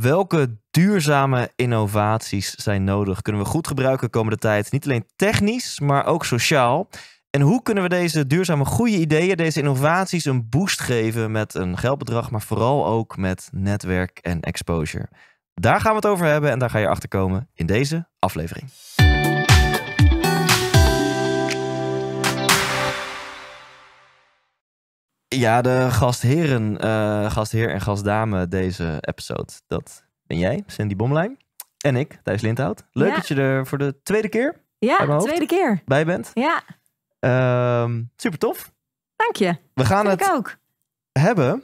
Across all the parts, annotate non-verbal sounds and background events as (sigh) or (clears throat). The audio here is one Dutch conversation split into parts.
Welke duurzame innovaties zijn nodig? Kunnen we goed gebruiken de komende tijd? Niet alleen technisch, maar ook sociaal. En hoe kunnen we deze duurzame goede ideeën, deze innovaties een boost geven met een geldbedrag, maar vooral ook met netwerk en exposure? Daar gaan we het over hebben en daar ga je achter komen in deze aflevering. Ja, de gastheren, uh, gastheer en gastdame deze episode. Dat ben jij, Sandy Bomlijn. En ik, Thijs Lindhout. Leuk dat je er voor de tweede keer ja, tweede keer. bij bent. Ja. Um, super tof. Dank je. We gaan het ook. hebben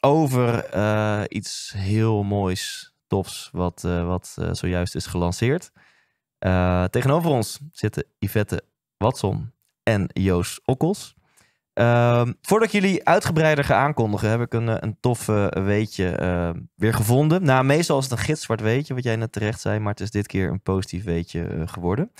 over eh, iets heel moois, tofs, wat, eh, wat zojuist is gelanceerd. tegenover ons zitten Yvette Watson en Joos Okkels. Um, voordat jullie uitgebreider ga aankondigen, heb ik een, eh, een tof eh, weetje ehm, weer gevonden. Nou, meestal is het een gitzwart weetje, wat jij net terecht zei, maar het is dit keer een positief weetje eh, geworden.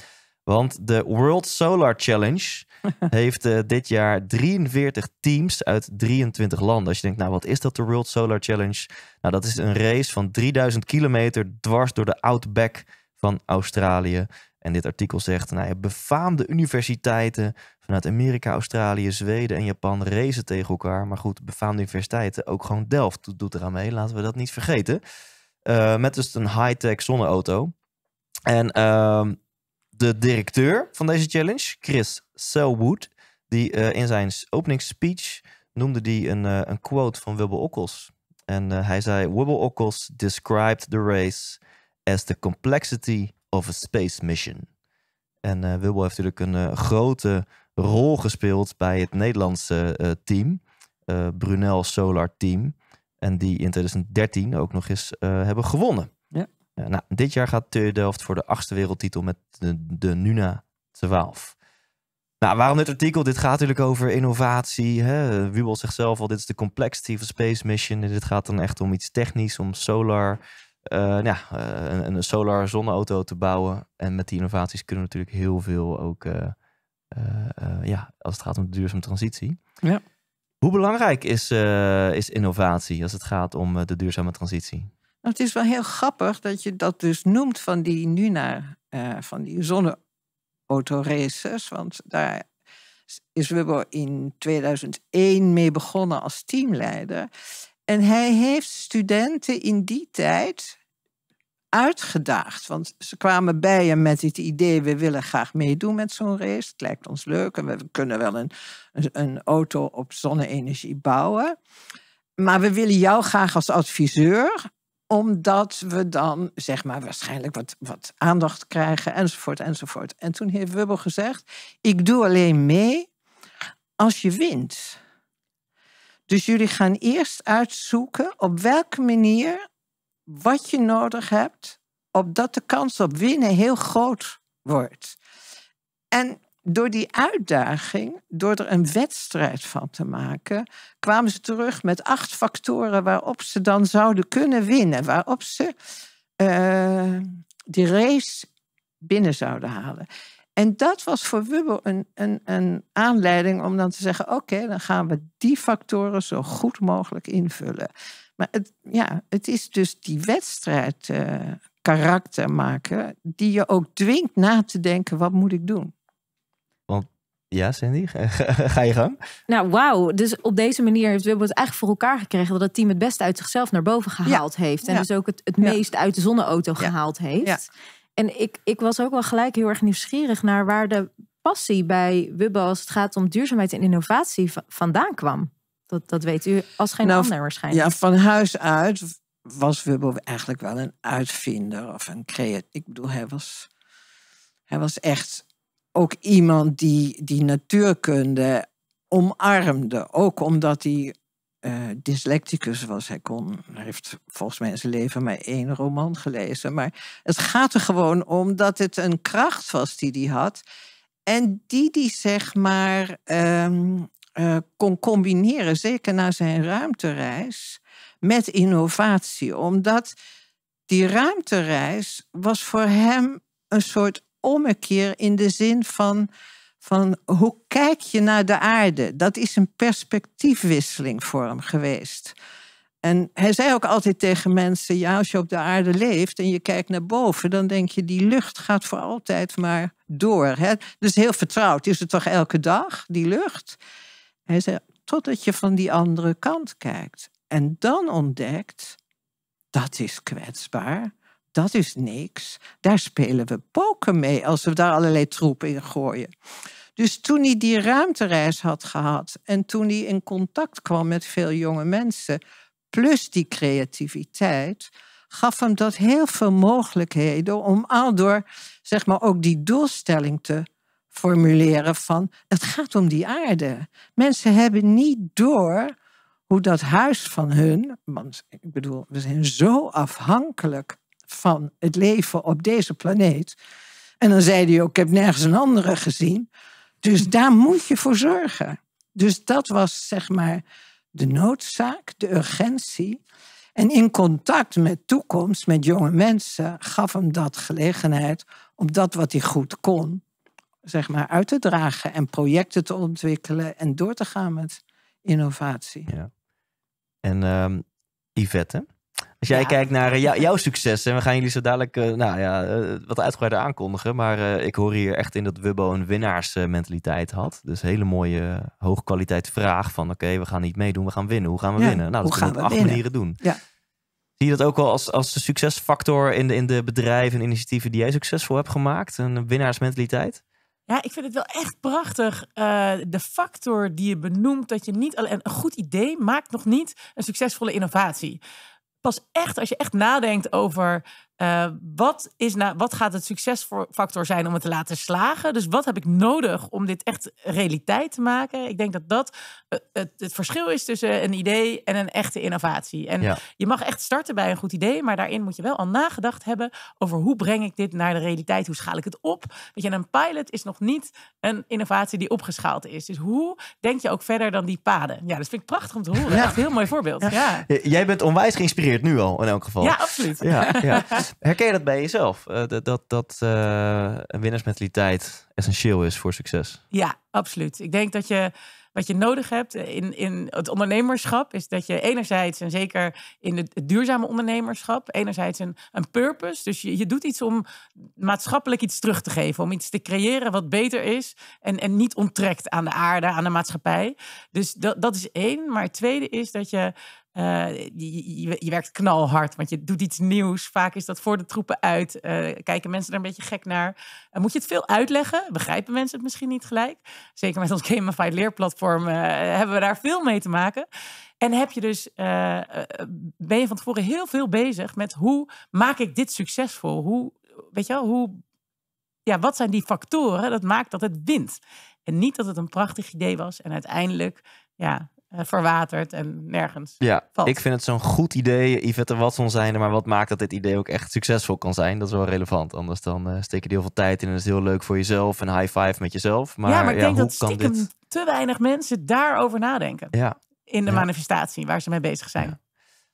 Want de World Solar Challenge (laughs) heeft dit jaar 43 teams uit 23 landen. Als je denkt, nou wat is dat de World Solar Challenge? Nou, dat is een race van 3000 kilometer dwars door de outback van Australië. En dit artikel zegt, nou ja, befaamde universiteiten vanuit Amerika, Australië, Zweden en Japan racen tegen elkaar. Maar goed, befaamde universiteiten, ook gewoon Delft doet eraan mee, laten we dat niet vergeten. Eh, met dus een high-tech zonneauto. En ehm, de directeur van deze challenge, Chris Selwood, die eh, in zijn opening speech noemde die een, eh, een quote van Wubble Ockels. En hij zei, Wubble Ockels described the race as the complexity of a Space Mission. En uh, heeft natuurlijk een eh, grote rol gespeeld bij het Nederlandse eh, team, Brunel Solar Team. En die in 2013 ook nog eens hebben gewonnen. Ja. nou, dit jaar gaat TU Delft voor de achtste wereldtitel met de, Nuna 12. Nou, waarom dit artikel? Dit gaat natuurlijk over innovatie. Hè? Wiebel zegt zelf al, dit is de complexity of space mission. En dit gaat dan echt om iets technisch, om solar eh, nou ja, eh, een, een solar zonneauto te bouwen. En met die innovaties kunnen we natuurlijk heel veel ook, eh, ja, als het gaat om de duurzame transitie. Ja. Hoe belangrijk is, is innovatie als het gaat om de duurzame transitie? Nou, het is wel heel grappig dat je dat dus noemt van die nu naar van die zonneautoraces. Want daar is Wubbo in 2001 mee begonnen als teamleider. En hij heeft studenten in die tijd uitgedaagd. Want ze kwamen bij hem met het idee: we willen graag meedoen met zo'n race. Het lijkt ons leuk en we kunnen wel een, een auto op zonne-energie bouwen. Maar we willen jou graag als adviseur omdat we dan, zeg maar, waarschijnlijk wat, wat aandacht krijgen, enzovoort, enzovoort. En toen heeft Wubbel gezegd: Ik doe alleen mee als je wint. Dus jullie gaan eerst uitzoeken op welke manier wat je nodig hebt, opdat de kans op winnen heel groot wordt. En door die uitdaging, door er een wedstrijd van te maken, kwamen ze terug met acht factoren waarop ze dan zouden kunnen winnen, waarop ze eh, die race binnen zouden halen. En dat was voor Wubbel een, een, een aanleiding om dan te zeggen: oké, dan gaan we die factoren zo goed mogelijk invullen. Maar het, ja, het is dus die wedstrijd eh, karakter maken die je ook dwingt na te denken, wat moet ik doen? Want ja, Cindy, (laughs) ga je gang. Nou, wauw. Dus op deze manier heeft het eigenlijk voor elkaar gekregen dat het team het beste uit zichzelf naar boven gehaald heeft. En dus ook het, het meest uit de zonneauto gehaald heeft. En ik, ik was ook wel gelijk heel erg nieuwsgierig naar waar de passie bij Wubbo als het gaat om duurzaamheid en innovatie vandaan kwam. Dat, dat weet u als geen nou, ander waarschijnlijk. Ja, van huis uit was Wubbo eigenlijk wel een uitvinder of een creatief. Ik bedoel, hij was, hij was echt ook iemand die, die natuurkunde omarmde. Ook omdat hij eh, dyslecticus was. Hij, kon, heeft volgens mij in zijn leven maar één roman gelezen. Maar het gaat er gewoon om dat het een kracht was die hij had. En die die zeg maar ehm, eh, kon combineren, zeker na zijn ruimtereis, met innovatie. Omdat die ruimtereis was voor hem een soort ommekeer in de zin van, van hoe kijk je naar de aarde? Dat is een perspectiefwisseling voor hem geweest. En hij zei ook altijd tegen mensen: ja, als je op de aarde leeft en je kijkt naar boven, dan denk je die lucht gaat voor altijd maar door. Hè? Dus heel vertrouwd is het toch elke dag, die lucht. Hij zei, totdat je van die andere kant kijkt. En dan ontdekt, dat is kwetsbaar, dat is niks. Daar spelen we poker mee als we daar allerlei troep in gooien. Dus toen hij die ruimtereis had gehad en toen hij in contact kwam met veel jonge mensen, plus die creativiteit, gaf hem dat heel veel mogelijkheden om al door zeg maar, ook die doelstelling te formuleren van het gaat om die aarde. Mensen hebben niet door hoe dat huis van hun, want ik bedoel, we zijn zo afhankelijk van het leven op deze planeet. En dan zei hij ook, ik heb nergens een andere gezien. Dus daar moet je voor zorgen. Dus dat was zeg maar de noodzaak, de urgentie. En in contact met toekomst, met jonge mensen, gaf hem dat gelegenheid om dat wat hij goed kon, zeg maar, uit te dragen en projecten te ontwikkelen en door te gaan met innovatie. Ja. En um, Yvette, als jij kijkt naar eh, jouw succes, en we gaan jullie zo dadelijk eh, nou ja, eh, wat uitgebreider aankondigen, maar ik hoor hier echt in dat Wubbo een winnaarsmentaliteit had. Dus hele mooie, hoogkwaliteit vraag van oké, we gaan niet meedoen, we gaan winnen. Hoe gaan we winnen? Nou, dat gaan we op acht manieren doen. Ja. Zie je dat ook wel als, als succesfactor in de, in de bedrijven en initiatieven die jij succesvol hebt gemaakt? Een winnaarsmentaliteit? Ja, ik vind het wel echt prachtig. Eh, de factor die je benoemt, dat je niet alleen een goed idee maakt nog niet een succesvolle innovatie. Pas echt als je echt nadenkt over eh, wat, is nou, wat gaat het succesfactor zijn om het te laten slagen? Dus wat heb ik nodig om dit echt realiteit te maken? Ik denk dat dat eh, het, het verschil is tussen een idee en een echte innovatie. En je mag echt starten bij een goed idee, maar daarin moet je wel al nagedacht hebben over hoe breng ik dit naar de realiteit? Hoe schaal ik het op? Weet je, een pilot is nog niet een innovatie die opgeschaald is. Dus hoe denk je ook verder dan die paden? Ja, dat vind ik prachtig om te horen. Ja. Echt een heel mooi voorbeeld. Ja. Jij bent onwijs geïnspireerd nu al, in elk geval. Ja, absoluut. ja. (laughs) Herken je dat bij jezelf? Eh, dat dat, eh, een winnaarsmentaliteit essentieel is voor succes? Ja, absoluut. Ik denk dat je wat je nodig hebt in, in het ondernemerschap is dat je enerzijds, en zeker in het, het duurzame ondernemerschap, enerzijds een, een purpose. Dus je, je doet iets om maatschappelijk iets terug te geven, om iets te creëren wat beter is en, en niet onttrekt aan de aarde, aan de maatschappij. Dus dat, dat is één. Maar het tweede is dat je eh, je, je, werkt knalhard, want je doet iets nieuws. Vaak is dat voor de troepen uit. Eh, kijken mensen er een beetje gek naar. Eh, moet je het veel uitleggen? Begrijpen mensen het misschien niet gelijk? Zeker met ons Gamified leerplatform hebben we daar veel mee te maken. En heb je dus, ben je van tevoren heel veel bezig met hoe maak ik dit succesvol? Hoe, weet je wel, hoe, ja, wat zijn die factoren dat maakt dat het wint? En niet dat het een prachtig idee was en uiteindelijk ja, eh, verwaterd en nergens. Ja, ik vind het zo'n goed idee, Yvette Watson zijnde. Maar wat maakt dat dit idee ook echt succesvol kan zijn? Dat is wel relevant. Anders dan uh, steek je heel veel tijd in en is het heel leuk voor jezelf. En high five met jezelf. Maar, ja, maar ik denk dat stiekem te weinig mensen daarover nadenken. Ja. In de manifestatie waar ze mee bezig zijn.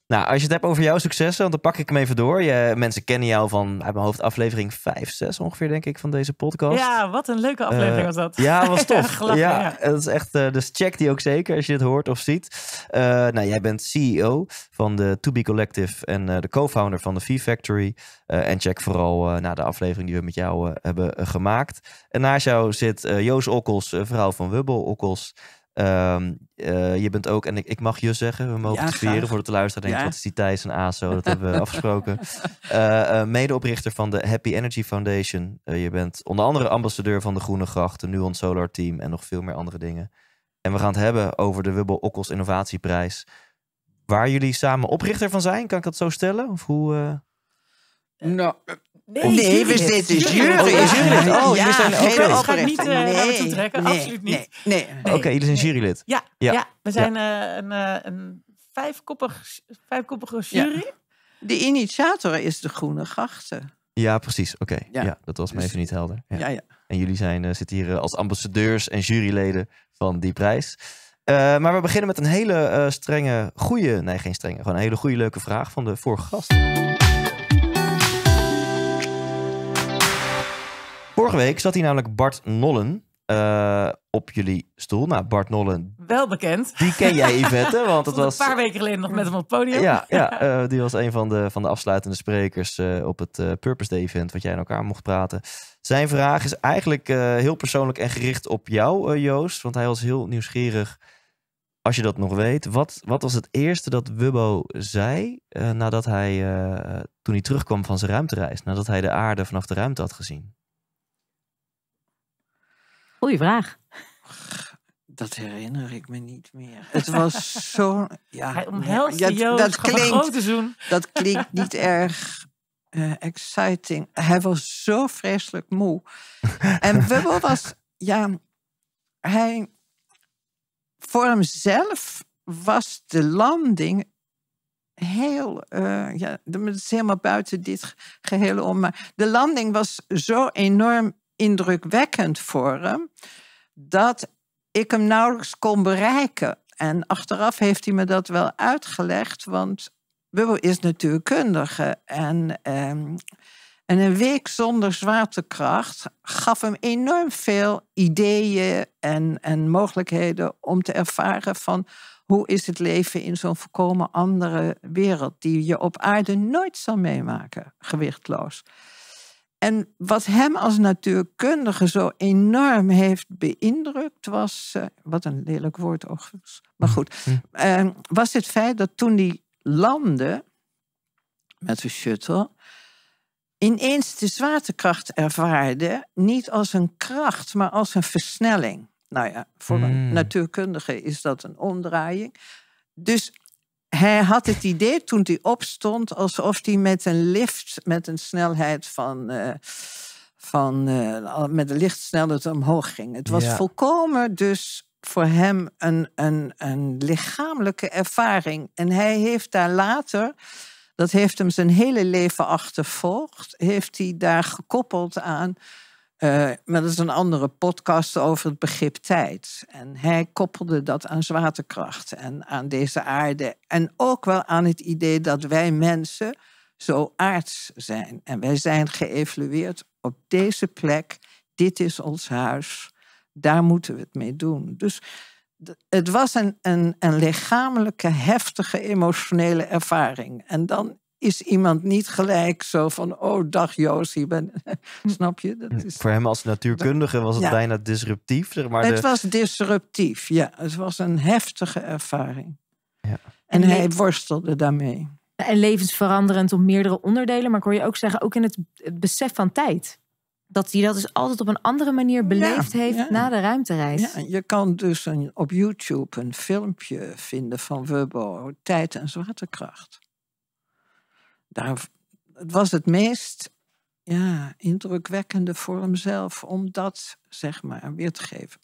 Nou, als je het hebt over jouw successen, want dan pak ik hem even door. Je, mensen kennen jou van uit mijn hoofd aflevering 5, 6 ongeveer, denk ik, van deze podcast. Ja, wat een leuke aflevering eh, was dat. Ja, was (laughs) tof. ja, ja, dat is echt, uh, dus check die ook zeker als je het hoort of ziet. Eh, nou, jij bent CEO van de To Be Collective en de co-founder van de V Factory. en check vooral naar nou, de aflevering die we met jou hebben gemaakt. En naast jou zit Joos Okkels, vrouw van Wubbel Okkels. Ehm, eh, je bent ook, en ik, ik mag je zeggen, we mogen ja, het vieren voor het luisteren, ja. wat is die Thijs en ASO, dat hebben we (laughs) afgesproken. Eh, eh, medeoprichter van de Happy Energy Foundation. je bent onder andere ambassadeur van de Groene Gracht, de Nuon Solar Team en nog veel meer andere dingen. En we gaan het hebben over de Wubbel Okkels Innovatieprijs. Waar jullie samen oprichter van zijn, kan ik dat zo stellen? Of hoe, eh, nou, nee, nee we zijn jury. Oh, jullie zijn ook okay. Dat ga niet uh, nee, trekken, nee, absoluut niet. Nee, Oké, jullie zijn jurylid. Ja, ja. ja, we zijn eh, een, uh, een vijfkoppige jury. De initiator is de Groene Grachten. Ja, precies. Oké, ja. dat was me dus- even niet helder. Ja. Ja, En jullie zijn, zitten hier als ambassadeurs en juryleden van die prijs. maar we beginnen met een hele strenge, goede, nee geen strenge, gewoon een hele goede leuke vraag van de vorige gast. Vorige week zat hier namelijk Bart Nollen eh, op jullie stoel. Nou, Bart Nollen. Wel bekend. Die ken jij, Yvette. Want het (laughs) was... Een paar weken geleden nog met hem op het podium. Ja, ja (laughs) eh, die was een van de, van de afsluitende sprekers eh, op het Purpose Day event. Wat jij in elkaar mocht praten. Zijn vraag is eigenlijk heel persoonlijk en gericht op jou, Joost. Want hij was heel nieuwsgierig. Als je dat nog weet. Wat, wat was het eerste dat Wubbo zei nadat hij, toen hij terugkwam van zijn ruimtereis? Nadat hij de aarde vanaf de ruimte had gezien? Goeie vraag. Dat herinner ik me niet meer. (laughs) Het was zo. Ja, Hij omhelst ja, dat, klinkt, dat klinkt niet (laughs) erg eh, exciting. Hij was zo vreselijk moe. en Wubbel (laughs) was, ja, hij. Voor hemzelf was de landing heel. Uh, ja, dat is helemaal buiten dit geheel om. Maar de landing was zo enorm indrukwekkend voor hem dat ik hem nauwelijks kon bereiken. En achteraf heeft hij me dat wel uitgelegd, want Bubbel is natuurkundige. En, ehm, en een week zonder zwaartekracht gaf hem enorm veel ideeën en, en mogelijkheden om te ervaren van hoe is het leven in zo'n volkomen andere wereld die je op aarde nooit zal meemaken, gewichtloos. En wat hem als natuurkundige zo enorm heeft beïndrukt was, eh, wat een lelijk woord overigens, maar goed, hm, hm. Eh, was het feit dat toen hij landde met de shuttle, ineens de zwaartekracht ervaarde, niet als een kracht, maar als een versnelling. Nou ja, voor een hm. natuurkundige is dat een omdraaiing. Dus hij had het idee toen hij opstond alsof hij met een lift met een snelheid van. Eh, van eh, met de lichtsnelheid omhoog ging. Het was volkomen dus voor hem een, een, een lichamelijke ervaring. En hij heeft daar later, dat heeft hem zijn hele leven achtervolgd, heeft hij daar gekoppeld aan uh, maar dat is een andere podcast over het begrip tijd. En hij koppelde dat aan zwaartekracht en aan deze aarde. En ook wel aan het idee dat wij mensen zo aards zijn. En wij zijn geëvalueerd op deze plek. Dit is ons huis. Daar moeten we het mee doen. Dus het was een, een, een lichamelijke, heftige, emotionele ervaring. En dan is iemand niet gelijk zo van, oh dag Joost, je bent... (laughs) Hm. Snap je? Dat hm. is... Voor hem als natuurkundige was het bijna disruptief. maar het was disruptief, ja. Het was een heftige ervaring. Ja. En, hij worstelde daarmee. En levensveranderend op meerdere onderdelen. Maar ik hoor je ook zeggen, ook in het besef van tijd. Dat hij dat dus altijd op een andere manier beleefd heeft na de ruimtereis. Ja, je kan dus een, op YouTube een filmpje vinden van Wubbo, Tijd en Zwaartekracht daar, het was het meest ja, indrukwekkende voor hemzelf om dat zeg maar weer te geven.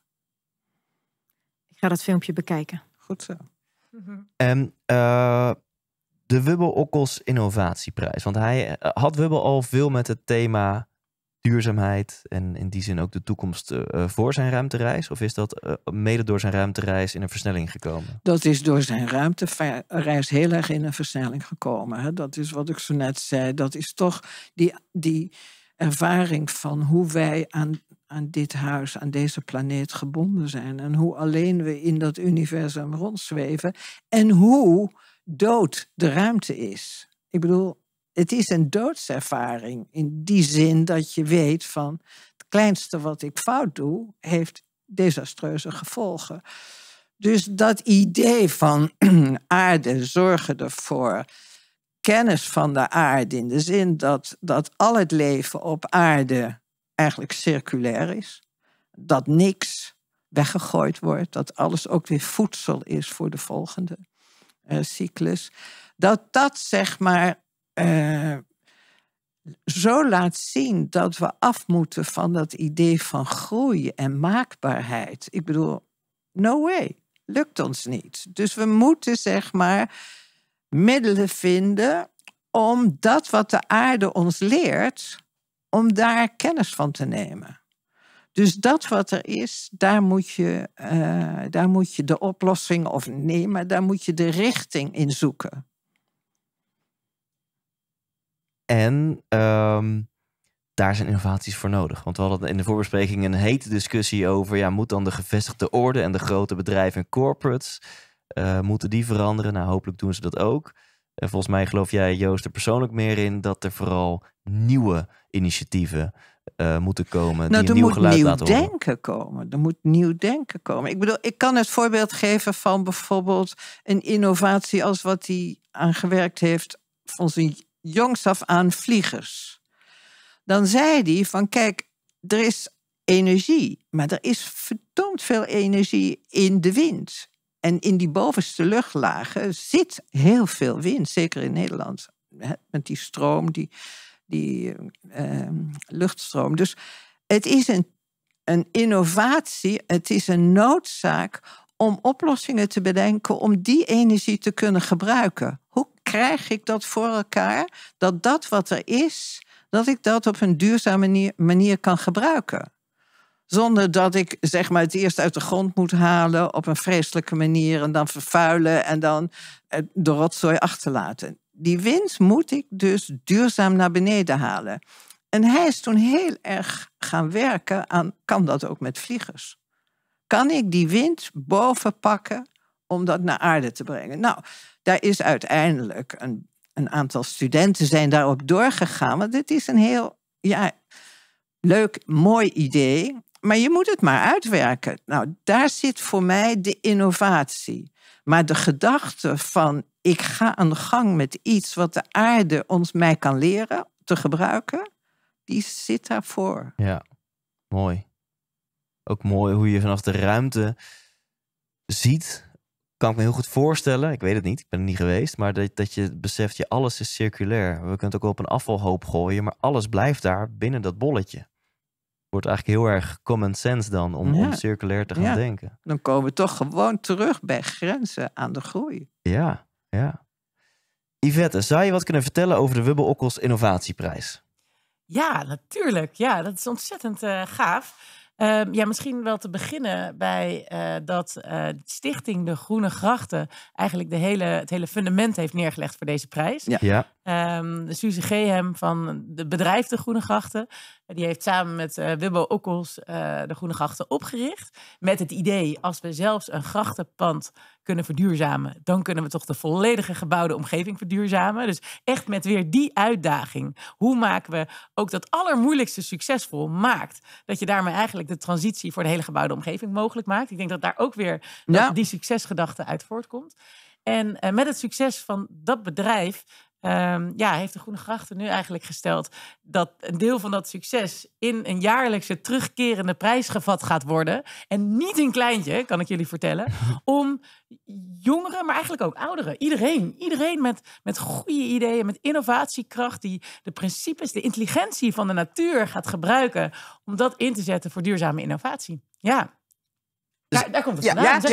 Ik ga dat filmpje bekijken. Goed zo. Mhm. En eh, de Wubbel Okkels Innovatieprijs. Want hij eh, had Wubbel al veel met het thema duurzaamheid en in die zin ook de toekomst eh, eh, voor zijn ruimtereis? Of is dat eh, mede door zijn ruimtereis in een versnelling gekomen? Dat is door zijn ruimtereis heel erg in een versnelling gekomen. Hè? Dat is wat ik zo net zei. Dat is toch die, die ervaring van hoe wij aan, aan dit huis, aan deze planeet gebonden zijn. En hoe alleen we in dat universum rondzweven. En hoe dood de ruimte is. Ik bedoel, het is een doodservaring in die zin dat je weet van het kleinste wat ik fout doe, heeft desastreuze gevolgen. Dus dat idee van (clears throat) aarde zorgen ervoor, kennis van de aarde in de zin dat, dat al het leven op aarde eigenlijk circulair is, dat niks weggegooid wordt, dat alles ook weer voedsel is voor de volgende eh, cyclus. Dat dat zeg maar eh, zo laat zien dat we af moeten van dat idee van groei en maakbaarheid. Ik bedoel, no way, lukt ons niet. Dus we moeten zeg maar middelen vinden om dat wat de aarde ons leert, om daar kennis van te nemen. Dus dat wat er is, daar moet, je, eh, daar moet je de oplossing, of nemen, daar moet je de richting in zoeken. En ehm, daar zijn innovaties voor nodig. Want we hadden in de voorbespreking een hete discussie over... ja, moet dan de gevestigde orde en de grote bedrijven en corporates... Eh, moeten die veranderen? Nou, hopelijk doen ze dat ook. En volgens mij geloof jij, Joost, er persoonlijk meer in... dat er vooral nieuwe initiatieven eh, moeten komen. Nou, die er moet nieuw denken komen. Er moet nieuw denken komen. Ik bedoel, ik kan het voorbeeld geven van bijvoorbeeld een innovatie als wat die aangewerkt heeft van zijn jongs af aan vliegers. Dan zei hij van kijk, er is energie, maar er is verdomd veel energie in de wind. En in die bovenste luchtlagen zit heel veel wind, zeker in Nederland. Met die stroom, die, die ehm, luchtstroom. Dus het is een, een innovatie, het is een noodzaak om oplossingen te bedenken om die energie te kunnen gebruiken. Hoe krijg ik dat voor elkaar? Dat dat wat er is, dat ik dat op een duurzame manier, manier kan gebruiken. Zonder dat ik zeg maar, het eerst uit de grond moet halen op een vreselijke manier en dan vervuilen en dan eh, de rotzooi achterlaten. Die winst moet ik dus duurzaam naar beneden halen. En hij is toen heel erg gaan werken aan, kan dat ook met vliegers? Kan ik die wind boven pakken om dat naar aarde te brengen? Nou, daar is uiteindelijk een, een aantal studenten zijn daarop doorgegaan. Want dit is een heel ja, leuk, mooi idee. Maar je moet het maar uitwerken. Nou, daar zit voor mij de innovatie. Maar de gedachte van ik ga aan de gang met iets wat de aarde ons mij kan leren te gebruiken, die zit daarvoor. Ja, mooi. Ook mooi hoe je vanaf de ruimte ziet kan ik me heel goed voorstellen. Ik weet het niet, ik ben er niet geweest. Maar dat, dat je beseft, je, alles is circulair. We kunnen het ook op een afvalhoop gooien. Maar alles blijft daar binnen dat bolletje. Wordt eigenlijk heel erg common sense dan om, circulair te gaan denken. Dan komen we toch gewoon terug bij grenzen aan de groei. Ja, ja. Yvette, zou je wat kunnen vertellen over de Wubbelokkels Innovatieprijs? Ja, natuurlijk. Ja, dat is ontzettend eh, gaaf. Ehm, ja, misschien wel te beginnen bij eh, dat eh, Stichting De Groene Grachten eigenlijk de hele, het hele fundament heeft neergelegd voor deze prijs. ja. Um, Suze Gehem van het bedrijf De Groene Grachten. Die heeft samen met uh, Wibbo Okkels eh, De Groene Grachten opgericht. Met het idee, als we zelfs een grachtenpand kunnen verduurzamen... dan kunnen we toch de volledige gebouwde omgeving verduurzamen. Dus echt met weer die uitdaging. Hoe maken we ook dat allermoeilijkste succesvol maakt? Dat je daarmee eigenlijk de transitie voor de hele gebouwde omgeving mogelijk maakt. Ik denk dat daar ook weer die succesgedachte uit voortkomt. En eh, met het succes van dat bedrijf Ehm, ja, heeft de Groene Grachten nu eigenlijk gesteld dat een deel van dat succes in een jaarlijkse terugkerende prijs gevat gaat worden. En niet een kleintje, kan ik jullie vertellen. (laughs) Om jongeren, maar eigenlijk ook ouderen, iedereen, iedereen met, met goede ideeën, met innovatiekracht, die de principes, de intelligentie van de natuur gaat gebruiken om dat in te zetten voor duurzame innovatie. Ja. Dus daar, daar komt het vandaan. Ja,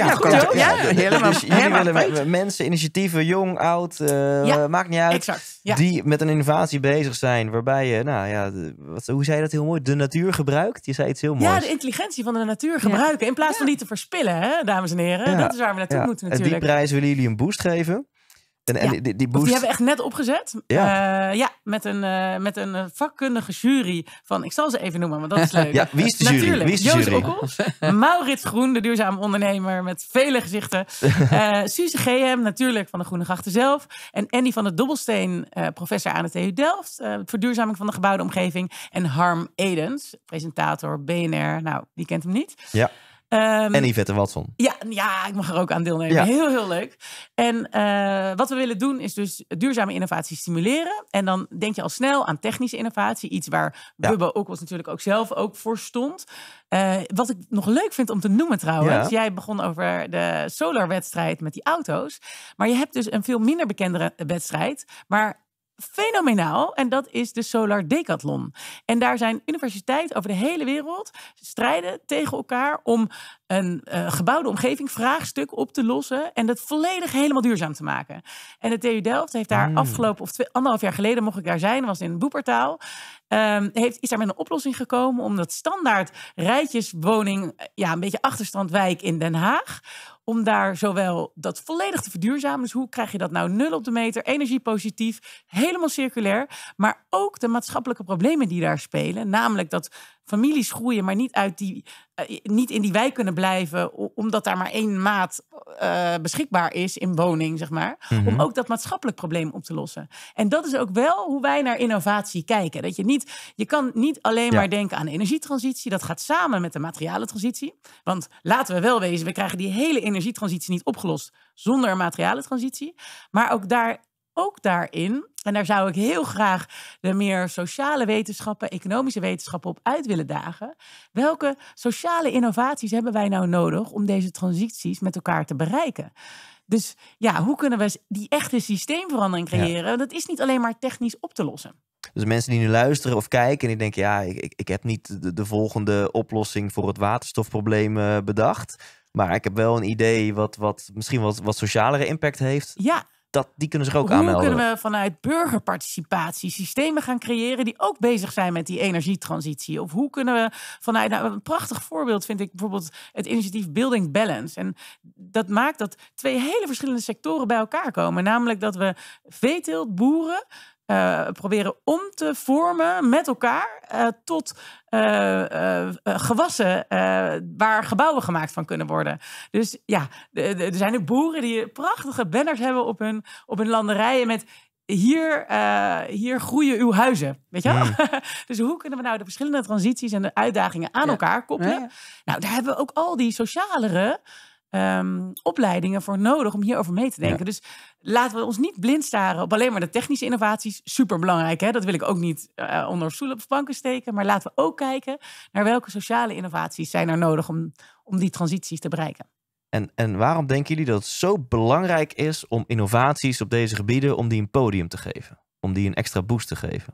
ja, goed, helemaal. Dus jullie willen mensen, initiatieven, jong, oud, eh, maakt niet uit. die met een innovatie bezig zijn. Waarbij je, nou ja, wat, hoe zei je dat heel mooi? De natuur gebruikt. Je zei iets heel mooi. Ja, de intelligentie van de natuur gebruiken. In plaats van die te verspillen, hè, dames en heren. Dat is waar we naartoe moeten natuurlijk. En die prijs willen jullie een boost geven. En, die, die hebben we echt net opgezet. Ja, eh, ja met, een, eh, met een eh, vakkundige jury van, ik zal ze even noemen, want dat is leuk. (laughs) ja, wie is de jury? wie is de jury? Maurits Groen, de duurzame ondernemer met vele gezichten. Uh, (laughs) Suze GM, natuurlijk van de Groene Grachten zelf. En Andy van de Dobbelsteen, professor aan het TU Delft, verduurzaming van de gebouwde omgeving. En Harm Edens, presentator BNR, nou, die kent hem niet. Ja. Um, en Yvette Watson. Ja, ja, ik mag er ook aan deelnemen. Heel, heel leuk. En eh, wat we willen doen is dus duurzame innovatie stimuleren. En dan denk je al snel aan technische innovatie. Iets waar ja. ook was natuurlijk ook zelf ook voor stond. Eh, wat ik nog leuk vind om te noemen trouwens. Jij begon over de solarwedstrijd met die auto's. Maar je hebt dus een veel minder bekendere wedstrijd. Maar fenomenaal. En dat is de Solar Decathlon. En daar zijn universiteiten over de hele wereld strijden tegen elkaar om een eh, gebouwde omgeving vraagstuk op te lossen en dat volledig helemaal duurzaam te maken. En de TU Delft heeft daar mm. afgelopen of anderhalf jaar geleden mocht ik daar zijn, was in Boepertaal. Ehm, heeft, is daar met een oplossing gekomen om dat standaard rijtjeswoning, eh, ja, een beetje achterstandwijk in Den Haag om daar zowel dat volledig te verduurzamen. Dus hoe krijg je dat nou nul op de meter, energiepositief, helemaal circulair. Maar ook de maatschappelijke problemen die daar spelen. Namelijk dat families groeien, maar niet, uit die, eh, niet in die wijk kunnen blijven, omdat daar maar één maat eh, beschikbaar is in woning, zeg maar. Om mhm. ook dat maatschappelijk probleem op te lossen. En dat is ook wel hoe wij naar innovatie kijken. Dat je, niet, je kan niet alleen maar denken aan energietransitie, dat gaat samen met de materialentransitie. Want laten we wel wezen, we krijgen die hele energietransitie niet opgelost zonder een materialentransitie. Maar ook daar ook daarin en daar zou ik heel graag de meer sociale wetenschappen, economische wetenschappen op uit willen dagen. Welke sociale innovaties hebben wij nou nodig om deze transities met elkaar te bereiken? Dus ja, hoe kunnen we die echte systeemverandering creëren? Dat is niet alleen maar technisch op te lossen. Dus mensen die nu luisteren of kijken en die denken, ja, ik, ik heb niet de, volgende oplossing voor het waterstofprobleem eh, bedacht. Maar ik heb wel een idee wat, wat misschien wat, wat socialere impact heeft. Ja, dat, die kunnen zich ook aanmelden. Hoe kunnen we vanuit burgerparticipatie systemen gaan creëren die ook bezig zijn met die energietransitie? Of hoe kunnen we vanuit, nou, een prachtig voorbeeld vind ik bijvoorbeeld het initiatief Building Balance. En dat maakt dat twee hele verschillende sectoren bij elkaar komen. Namelijk dat we veeteelt, boeren, eh, proberen om te vormen met elkaar uh, tot eh, gewassen waar gebouwen gemaakt van kunnen worden. Dus ja, er zijn ook boeren die prachtige banners hebben op hun, op hun landerijen met hier, hier groeien uw huizen. Weet je wel? Mm. (laughs) dus hoe kunnen we nou de verschillende transities en de uitdagingen aan elkaar koppelen? Nou, daar hebben we ook al die socialere Ehm, opleidingen voor nodig om hierover mee te denken. Dus laten we ons niet blind staren op alleen maar de technische innovaties. Super belangrijk, hè? dat wil ik ook niet uh, onder stoelen of banken steken. Maar laten we ook kijken naar welke sociale innovaties zijn er nodig om, om die transities te bereiken. En, en waarom denken jullie dat het zo belangrijk is om innovaties op deze gebieden, om die een podium te geven? Om die een extra boost te geven?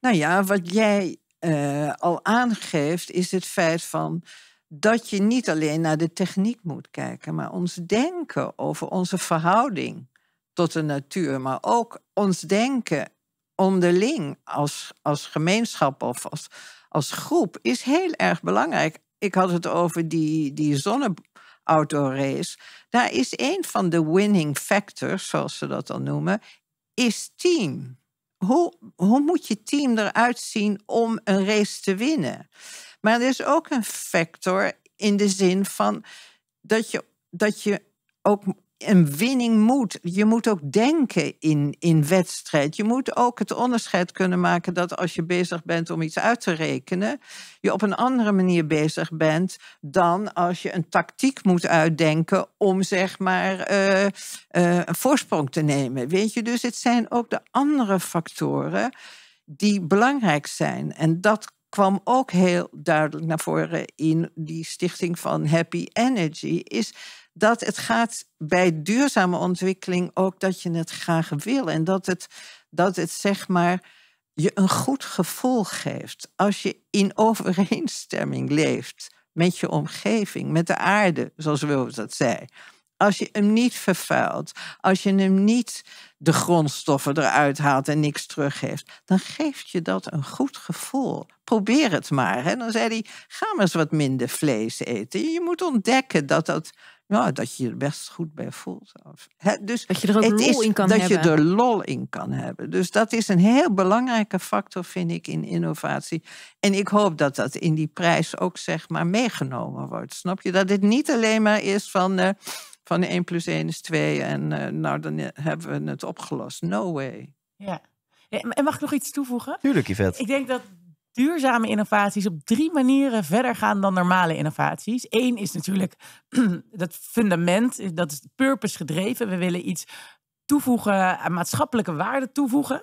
Nou ja, wat jij eh, al aangeeft, is het feit van dat je niet alleen naar de techniek moet kijken, maar ons denken over onze verhouding tot de natuur, maar ook ons denken onderling als, als gemeenschap of als, als groep is heel erg belangrijk. Ik had het over die, die race. Daar is een van de winning factors, zoals ze dat dan noemen, is team. Hoe, hoe moet je team eruit zien om een race te winnen? Maar er is ook een factor in de zin van dat je, dat je ook een winning moet. Je moet ook denken in, in wedstrijd. Je moet ook het onderscheid kunnen maken dat als je bezig bent om iets uit te rekenen, je op een andere manier bezig bent dan als je een tactiek moet uitdenken om zeg maar eh, eh, een voorsprong te nemen. Weet je, dus het zijn ook de andere factoren die belangrijk zijn. En dat kwam ook heel duidelijk naar voren in die stichting van Happy Energy, is dat het gaat bij duurzame ontwikkeling ook dat je het graag wil. En dat het, dat het zeg maar je een goed gevoel geeft als je in overeenstemming leeft met je omgeving, met de aarde, zoals we dat zei. Als je hem niet vervuilt, als je hem niet de grondstoffen eruit haalt en niks teruggeeft, dan geeft je dat een goed gevoel. Probeer het maar. Hè? Dan zei hij: ga maar eens wat minder vlees eten. Je moet ontdekken dat, dat, nou, dat je er best goed bij voelt. Dus dat je er ook lol in kan hebben. Dat je er lol in kan hebben. Dus dat is een heel belangrijke factor, vind ik, in innovatie. En ik hoop dat dat in die prijs ook zeg maar meegenomen wordt. Snap je? Dat dit niet alleen maar is van. Eh, van 1 plus 1 is 2 en uh, nou dan hebben we het opgelost. No way. Ja. En mag ik nog iets toevoegen? Tuurlijk, Yvette. Ik denk dat duurzame innovaties op drie manieren verder gaan dan normale innovaties. Eén is natuurlijk (clears throat) dat fundament, dat is purpose gedreven. We willen iets toevoegen, eh, maatschappelijke waarde toevoegen.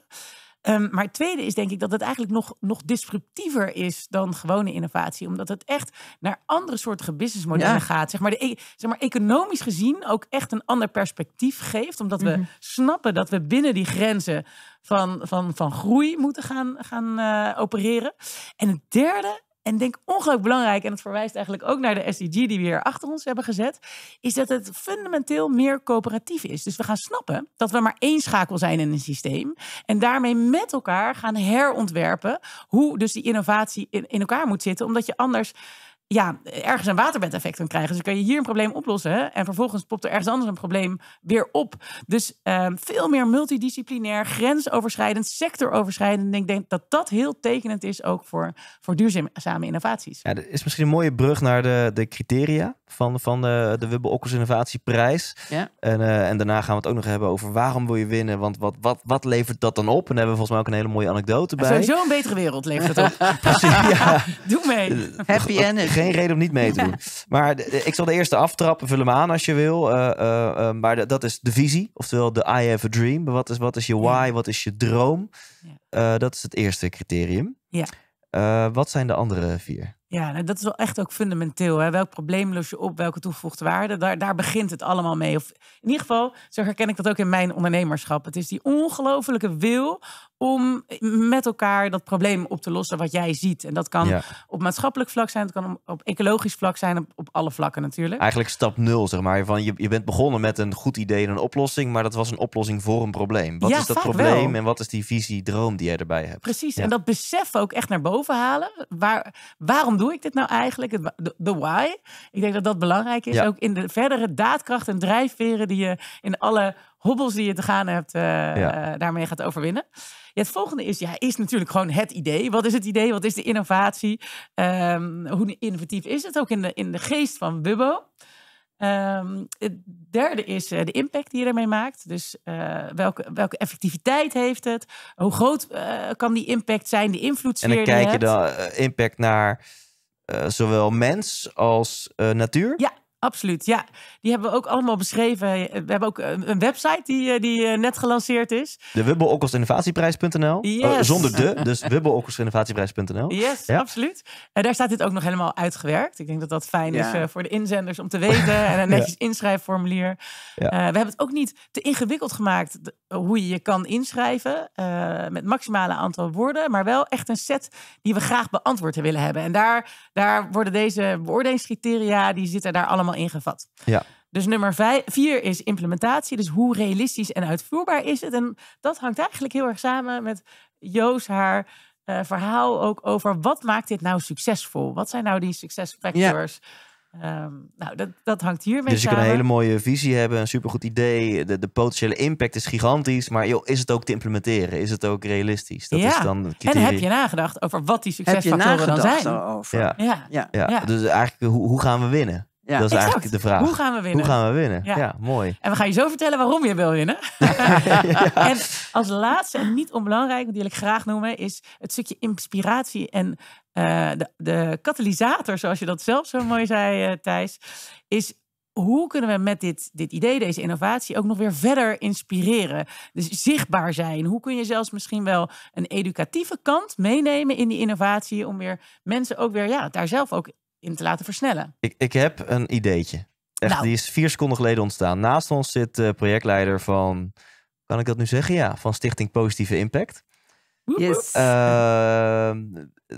Ehm, maar het tweede is denk ik dat het eigenlijk nog, nog disruptiever is dan gewone innovatie. Omdat het echt naar andere soorten businessmodellen gaat. Zeg maar, e-, zeg maar economisch gezien ook echt een ander perspectief geeft. Omdat we mhm. snappen dat we binnen die grenzen van, van, van groei moeten gaan, gaan eh, opereren. En het derde en denk ongelooflijk belangrijk, en het verwijst eigenlijk ook naar de SDG die we hier achter ons hebben gezet, is dat het fundamenteel meer coöperatief is. Dus we gaan snappen dat we maar één schakel zijn in een systeem en daarmee met elkaar gaan herontwerpen hoe dus die innovatie in, in elkaar moet zitten, omdat je anders ja, ergens een waterbedeffect kan krijgen. Dus kan je hier een probleem oplossen en vervolgens popt er ergens anders een probleem weer op. Dus ehm, veel meer multidisciplinair, grensoverschrijdend, sectoroverschrijdend. En ik denk dat dat heel tekenend is ook voor, voor duurzame innovaties. Ja, dat is misschien een mooie brug naar de, de criteria van, van de, de Wubbe Innovatieprijs. Ja. En, eh, en daarna gaan we het ook nog hebben over waarom wil je winnen, want wat, wat, wat levert dat dan op? En hebben we volgens mij ook een hele mooie anekdote bij. Sowieso een betere wereld levert het op. (laughs) ja. (laughs) Doe mee. Happy end geen reden om niet mee te doen. (laughs) Maar ik zal de eerste aftrappen. Vul hem aan als je wil. Eh, eh, eh, maar dat is de visie. Oftewel de I have a dream. Wat is, wat is je why? Wat is je droom? dat is het eerste criterium. Ja. wat zijn de andere vier? Ja, nou, dat is wel echt ook fundamenteel. Hè? Welk probleem los je op? Welke toegevoegde waarde? Daar, daar begint het allemaal mee. Of in ieder geval, zo herken ik dat ook in mijn ondernemerschap. Het is die ongelofelijke wil om met elkaar dat probleem op te lossen wat jij ziet. En dat kan op maatschappelijk vlak zijn, dat kan op ecologisch vlak zijn, op, alle vlakken natuurlijk. Eigenlijk stap nul, zeg maar. Van, je, je bent begonnen met een goed idee en een oplossing, maar dat was een oplossing voor een probleem. Wat is dat probleem en wat is die visie, droom die jij erbij hebt? Precies, en dat besef ook echt naar boven halen. Waar, waarom doe ik dit nou eigenlijk? de why. Ik denk dat dat belangrijk is, ook in de verdere daadkracht en drijfveren die je in alle hobbels die je te gaan hebt, eh, eh, daarmee gaat overwinnen. het volgende is, ja, is natuurlijk gewoon het idee. Wat is het idee? Wat is de innovatie? Ehm, hoe innovatief is het ook in de, in de geest van Bubbo? Ehm, het derde is eh, de impact die je ermee maakt. Dus welke, welke effectiviteit heeft het? Hoe groot kan die impact zijn, de invloed En dan kijk je, je de impact naar zowel mens als natuur? Ja, Absoluut, ja. Die hebben we ook allemaal beschreven. Eh, we hebben ook eh, een website die, eh, die net gelanceerd is. De wibbelokkelsinnovatieprijs.nl. Yes. Uh, zonder de, dus (laughs) wibbelokkelsinnovatieprijs.nl. Yes, ja. absoluut. En daar staat dit ook nog helemaal uitgewerkt. Ik denk dat dat fijn is voor de inzenders om te weten. En een (laughs) netjes inschrijfformulier. we hebben het ook niet te ingewikkeld gemaakt hoe je je kan inschrijven. met maximale aantal woorden. Maar wel echt een set die we graag beantwoord willen hebben. En daar, daar worden deze beoordelingscriteria, die zitten daar allemaal ingevat. Ja. Dus nummer vijf, vier is implementatie. Dus hoe realistisch en uitvoerbaar is het? En dat hangt eigenlijk heel erg samen met Joos haar eh, verhaal ook over wat maakt dit nou succesvol? Wat zijn nou die succesfactors? Ja. Ehm, nou, dat, dat hangt hiermee dus je samen. Dus je kan een hele mooie visie hebben, een supergoed idee. De, de potentiële impact is gigantisch. Maar joh, is het ook te implementeren? Is het ook realistisch? Dat ja. is dan het en heb je nagedacht over wat die succesfactoren dan zijn? Over? Ja. Ja. ja. Ja. Dus eigenlijk, hoe, hoe gaan we winnen? Ja. Dat is eigenlijk de vraag. Hoe gaan we winnen? Hoe gaan we winnen? Ja. mooi. En we gaan je zo vertellen waarom je wil winnen. (laughs) (laughs) En als laatste, en niet onbelangrijk, die wil ik graag noemen, is het stukje inspiratie en eh, de, de, katalysator, zoals je dat zelf zo mooi zei, eh, Thijs, is hoe kunnen we met dit, dit idee, deze innovatie, ook nog weer verder inspireren? Dus zichtbaar zijn. Hoe kun je zelfs misschien wel een educatieve kant meenemen in die innovatie? Om weer mensen ook weer ja, daar zelf ook in te laten versnellen. Ik, ik heb een ideetje. Echt, nou. die is vier seconden geleden ontstaan. Naast ons zit de eh, projectleider van, kan ik dat nu zeggen? Ja, van Stichting Positieve Impact. Yes. Uh,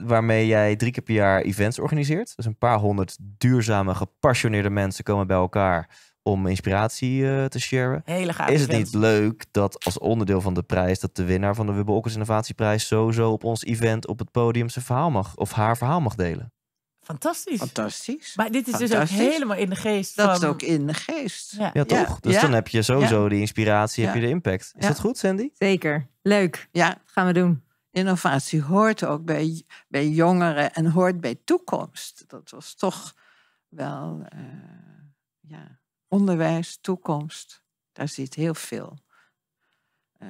waarmee jij drie keer per jaar events organiseert. Dus een paar honderd duurzame, gepassioneerde mensen komen bij elkaar om inspiratie eh, te sharen. Hele gaaf. Is het niet leuk dat als onderdeel van de prijs dat de winnaar van de Wibbelokkers Innovatieprijs sowieso op ons event op het podium zijn verhaal mag of haar verhaal mag delen? Fantastisch. Fantastisch. Maar dit is dus ook helemaal in de geest. Dat is ook in de geest. Ja, toch? Dus dan heb je sowieso de die inspiratie, heb je de impact. Is dat goed, Sandy? Zeker. Leuk. Ja. Dat gaan we doen. Innovatie hoort ook bij, bij jongeren en hoort bij toekomst. Dat was toch wel eh, ja, onderwijs, toekomst. Daar zit heel veel eh,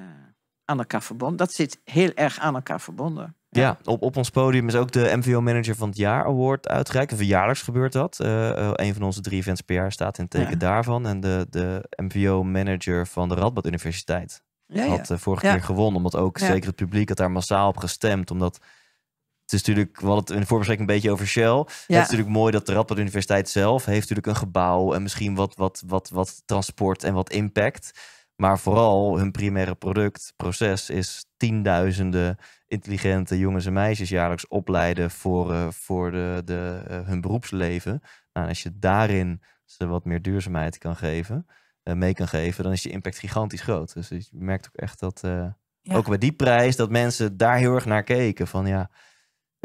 aan elkaar verbonden. Dat zit heel erg aan elkaar verbonden. Ja, op, op ons podium is ook de MVO Manager van het Jaar Award uitgereikt. jaarlijks gebeurt dat. Uh, een van onze drie events per jaar staat in teken daarvan. En de, de MVO Manager van de Radboud Universiteit had eh, vorige keer gewonnen. Omdat ook zeker het publiek had daar massaal op gestemd. Omdat het is natuurlijk, we hadden het in de voorbespreking een beetje over Shell. Het is natuurlijk mooi dat de Radboud Universiteit zelf heeft natuurlijk een gebouw en misschien wat, wat, wat, wat transport en wat impact. Maar vooral hun primaire product, proces, is tienduizenden intelligente jongens en meisjes jaarlijks opleiden voor, eh, voor de, de, eh, hun beroepsleven. Nou, als je daarin ze wat meer duurzaamheid kan geven, eh, mee kan geven, dan is je impact gigantisch groot. Dus je merkt ook echt dat, ook bij die prijs, dat mensen daar heel erg naar keken. Van ja,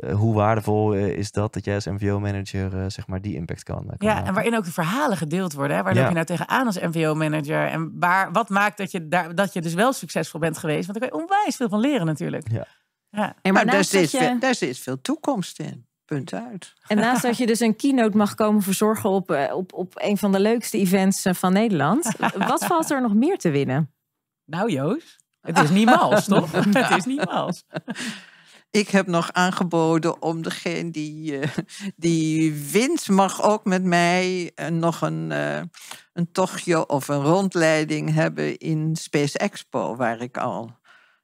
eh, hoe waardevol eh, is dat dat jij als MVO-manager eh, zeg maar die impact kan, Ja, maken. en waarin ook de verhalen gedeeld worden. Hè? Waar loop je nou tegenaan als MVO-manager? En waar, wat maakt dat je, daar, dat je dus wel succesvol bent geweest? Want daar kan je onwijs veel van leren natuurlijk. Ja. Ja. En maar dus daar zit, je... veel, veel toekomst in. Punt uit. En naast dat je dus een keynote mag komen verzorgen op, op, op een van de leukste events van Nederland. (laughs) Wat valt er nog meer te winnen? Nou Joost, het is niet mals, toch? (laughs) Het is niet mals. Ik heb nog aangeboden om degene die, eh, die wint, mag ook met mij eh, nog een, eh, een tochtje of een rondleiding hebben in Space Expo, waar ik al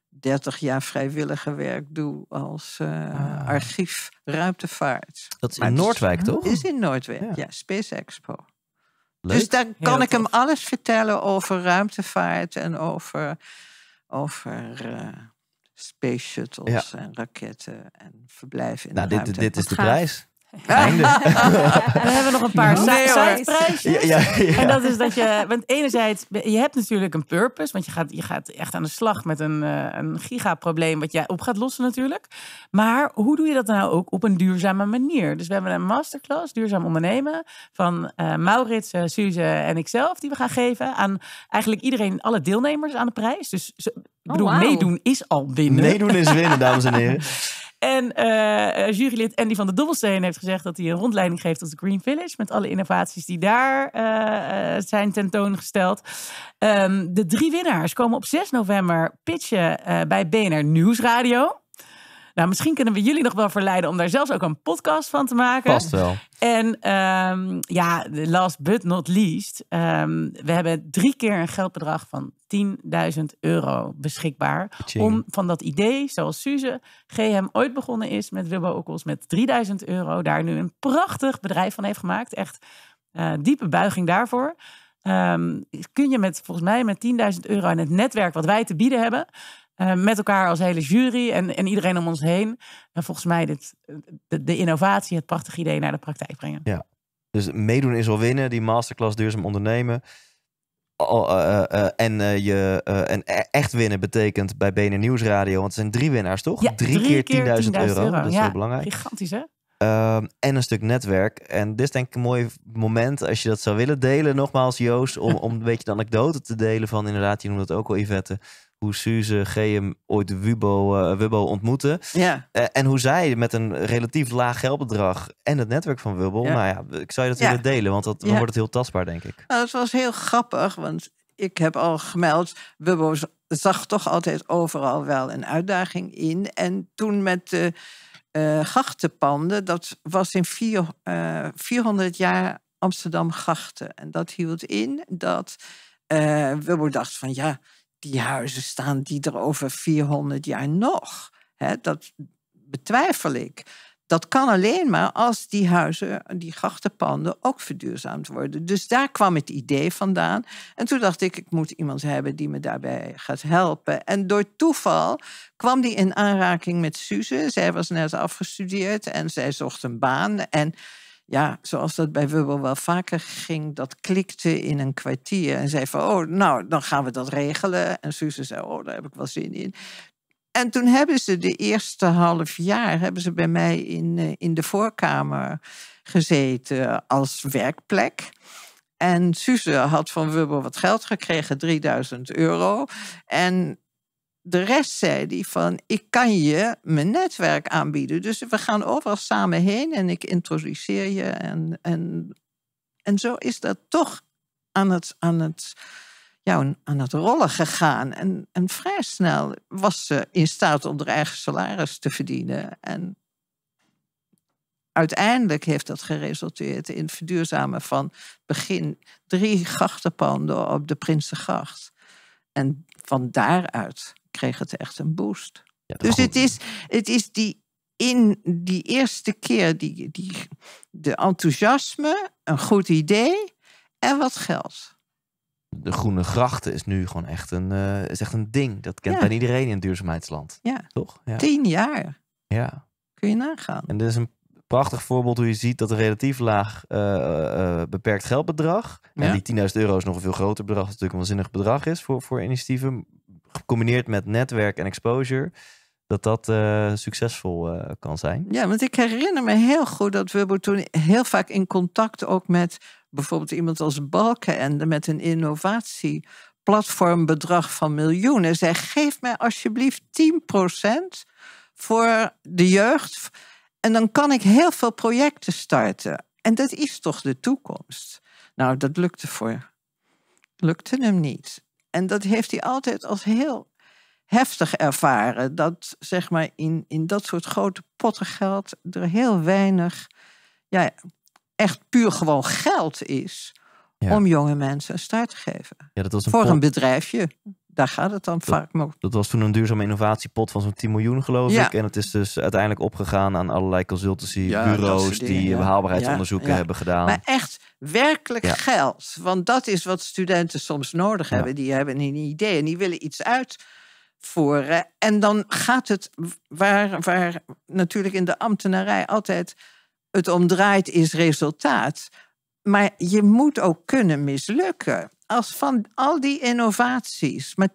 30 jaar vrijwilliger werk doe als ah. archief ruimtevaart. Dat is in Noordwijk, toch? is in Noordwijk, ja, Space Expo. Dus daar kan ik hem alles vertellen over ruimtevaart en over, over space shuttles en raketten en verblijf in nou, de dit, ruimte. Dit is de prijs. (laughs) Einde. en dan hebben we nog een paar nee, ja, En dat is dat je, want enerzijds, je hebt natuurlijk een purpose, want je gaat, je gaat echt aan de slag met een, eh, een gigaprobleem wat jij op gaat lossen natuurlijk. Maar hoe doe je dat nou ook op een duurzame manier? Dus we hebben een masterclass duurzaam ondernemen van eh, Maurits, uh, Suze en ikzelf die we gaan geven aan eigenlijk iedereen, alle deelnemers aan de prijs. Dus ik oh, bedoel, meedoen is al winnen. Meedoen is winnen, dames en heren. (laughs) En uh, jurylid Andy van de Dobbelsteen heeft gezegd dat hij een rondleiding geeft tot de Green Village. Met alle innovaties die daar eh, zijn tentoongesteld. Um, de drie winnaars komen op 6 november pitchen bij BNR Nieuwsradio. Nou, misschien kunnen we jullie nog wel verleiden om daar zelfs ook een podcast van te maken. Past wel. En ehm, ja, last but not least. Ehm, we hebben drie keer een geldbedrag van 10.000 euro beschikbaar. Om van dat idee, zoals Suze GM ooit begonnen is met Wilbo Okkels met 3000 euro, daar nu een prachtig bedrijf van heeft gemaakt. Echt eh, diepe buiging daarvoor. Um, kun je met volgens mij met 10.000 euro en het netwerk wat wij te bieden hebben, eh, met elkaar als hele jury en, en iedereen om ons heen, eh, volgens mij dit, de, de innovatie, het prachtige idee naar de praktijk brengen. Ja, dus meedoen is al winnen, die masterclass duurzaam ondernemen. Oh, oh, eh, eh, eh, en, je, en e-, echt winnen betekent bij Benen Nieuwsradio, want het zijn drie winnaars toch? Ja, drie, keer 10.000 euro. Dat is ja, heel belangrijk. Gigantisch hè? Ehm, en een stuk netwerk. En dit is denk ik een mooi moment als je dat zou willen delen, nogmaals Joost, om, om een beetje de anekdote te delen van inderdaad, je noemde het ook al Yvette, hoe Suze gm ooit Wubo, eh, Wubbo ontmoette. Ja. Eh, en hoe zij met een relatief laag geldbedrag en het netwerk van Wubbo. Nou ja, ik zou je dat willen delen, want dat, dan wordt het heel tastbaar, denk ik. Nou, het was heel grappig, want ik heb al gemeld, Wubbo zag toch altijd overal wel een uitdaging in. En toen met de uh, eh, gachtenpanden, dat was in vier, 400 jaar Amsterdam gachten. En dat hield in dat Wubbo dacht van ja die huizen staan die er over 400 jaar nog. Hè, dat betwijfel ik. Dat kan alleen maar als die huizen, die grachtenpanden ook verduurzaamd worden. Dus daar kwam het idee vandaan. En toen dacht ik, ik moet iemand hebben die me daarbij gaat helpen. En door toeval kwam die in aanraking met Suze. Zij was net afgestudeerd en zij zocht een baan. En ja, zoals dat bij Wubbel wel vaker ging, dat klikte in een kwartier. En zei van, oh, nou, dan gaan we dat regelen. En Suze zei, oh, daar heb ik wel zin in. En toen hebben ze de eerste half jaar hebben ze bij mij in, eh, in de voorkamer gezeten als werkplek. En Suze had van Wubbel wat geld gekregen, 3000 euro. En de rest zei die van, ik kan je mijn netwerk aanbieden. Dus we gaan overal samen heen en ik introduceer je. En, en, en zo is dat toch aan het, aan het, ja, aan het rollen gegaan. En, en vrij snel was ze in staat om haar eigen salaris te verdienen. En uiteindelijk heeft dat geresulteerd in het verduurzamen van begin drie grachtenpanden op de Prinsengracht. En van daaruit kreeg het echt een boost. dus het is, het is die, in die eerste keer die, die, de enthousiasme, een goed idee en wat geld. De groene grachten is nu gewoon echt een, eh, is echt een ding. Dat kent ja. iedereen in het duurzaamheidsland. Ja. Toch? Ja. Tien jaar. Ja. Kun je nagaan. En dit is een prachtig voorbeeld hoe je ziet dat een relatief laag eh, eh, beperkt geldbedrag. En die 10.000 euro is nog een veel groter bedrag. Dat natuurlijk een waanzinnig bedrag is voor, voor initiatieven gecombineerd met netwerk en exposure, dat dat eh, succesvol eh, kan zijn. Ja, want ik herinner me heel goed dat we toen heel vaak in contact ook met bijvoorbeeld iemand als Balkenende met een innovatieplatformbedrag van miljoenen zei: geef mij alsjeblieft 10% voor de jeugd. En dan kan ik heel veel projecten starten. En dat is toch de toekomst? Nou, dat lukte voor. Lukte hem niet. En dat heeft hij altijd als heel heftig ervaren. Dat zeg maar in, in dat soort grote potten geld er heel weinig, ja, echt puur gewoon geld is. om jonge mensen een start te geven. Ja, dat was een Voor een bedrijfje. Daar gaat het dan vaak nog. Dat was toen een duurzame innovatiepot van zo'n 10 miljoen, geloof ik. En het is dus uiteindelijk opgegaan aan allerlei consultancybureaus ja, die haalbaarheidsonderzoeken hebben gedaan. Maar echt werkelijk geld. Want dat is wat studenten soms nodig hebben. Die hebben een idee en die willen iets uit voeren. En dan gaat het, waar, waar natuurlijk in de ambtenarij altijd het om draait, is resultaat maar je moet ook kunnen mislukken. Als van al die innovaties maar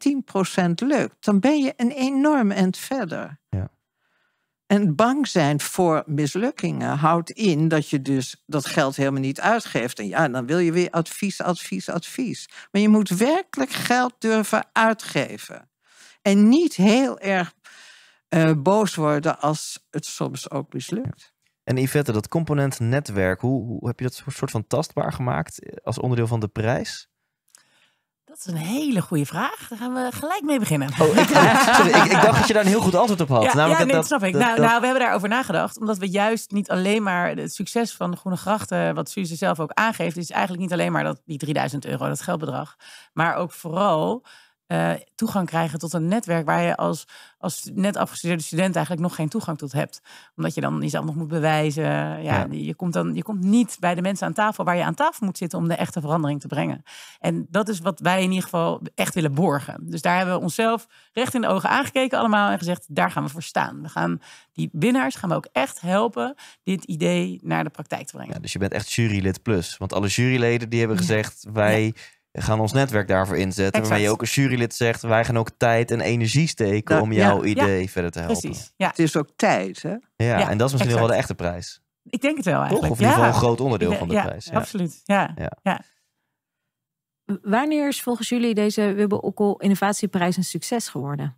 10% lukt, dan ben je een enorm eind verder. Ja. En bang zijn voor mislukkingen houdt in dat je dus dat geld helemaal niet uitgeeft. En ja, dan wil je weer advies, advies, advies. Maar je moet werkelijk geld durven uitgeven. En niet heel erg eh, boos worden als het soms ook mislukt. En Yvette, dat component netwerk, hoe, hoe heb je dat soort van tastbaar gemaakt eh, als onderdeel van de prijs? Dat is een hele goede vraag. Daar gaan we gelijk mee beginnen. Oh, (laughs) ik, ik, dacht dat je daar een heel goed antwoord op had. Ja, dat, snap ik. nou, nou, we hebben daarover nagedacht. Omdat we juist niet alleen maar het succes van de Groene Grachten, wat Suze zelf ook aangeeft, is eigenlijk niet alleen maar dat, die 3000 euro, dat geldbedrag. Maar ook vooral eh, toegang krijgen tot een netwerk waar je als, als net afgestudeerde student eigenlijk nog geen toegang tot hebt. Omdat je dan jezelf nog moet bewijzen. Ja, Je, komt dan, je komt niet bij de mensen aan tafel waar je aan tafel moet zitten om de echte verandering te brengen. En dat is wat wij in ieder geval echt willen borgen. Dus daar hebben we onszelf recht in de ogen aangekeken allemaal en gezegd, daar gaan we voor staan. We gaan die winnaars gaan we ook echt helpen dit idee naar de praktijk te brengen. Ja, dus je bent echt jurylid plus. Want alle juryleden die hebben gezegd, wij gaan ons netwerk daarvoor inzetten. Exact. je ook een jurylid zegt, wij gaan ook tijd en energie steken om jouw idee verder te helpen. Precies, ja. Het is ook tijd, hè? Ja, en dat is misschien wel de echte prijs. Ik denk het wel eigenlijk. Toch? Of in ieder geval een groot onderdeel van de prijs. Absoluut, ja. ja. Wanneer is volgens jullie deze Wibbe Okkel Innovatieprijs een succes geworden?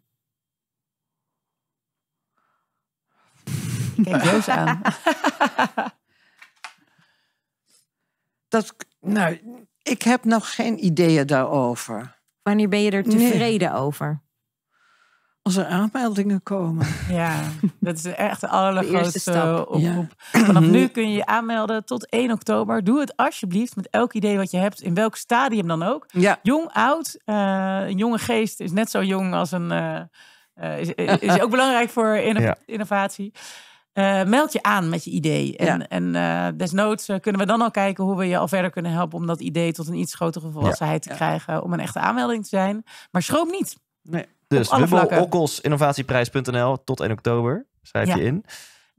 Kijk Joost aan. (laughs) dat, nou, ik heb nog geen ideeën daarover. Wanneer ben je er tevreden over? Als er aanmeldingen komen. (laughs) Ja, dat is echt de allergrootste de oproep. Vanaf nu (clears throat) kun je je aanmelden tot 1 oktober. Doe het alsjeblieft met elk idee wat je hebt, in welk stadium dan ook. Ja. Jong, oud, eh, een jonge geest is net zo jong als een. Eh, eh, is, ook belangrijk voor innovatie. ja. innovatie. Eh, meld je aan met je idee. En, en eh, desnoods eh, kunnen we dan al kijken hoe we je al verder kunnen helpen om dat idee tot een iets grotere volwassenheid te krijgen. Om een echte aanmelding te zijn. Maar schroom niet. Nee. Dus innovatieprijs.nl tot 1 oktober. Schrijf je in.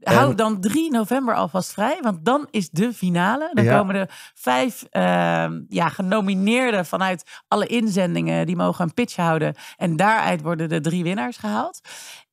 Hou dan 3 november alvast vrij, want dan is de finale. Dan komen de vijf ehm, ja, genomineerden vanuit alle inzendingen. Die mogen een pitch houden. En daaruit worden de drie winnaars gehaald.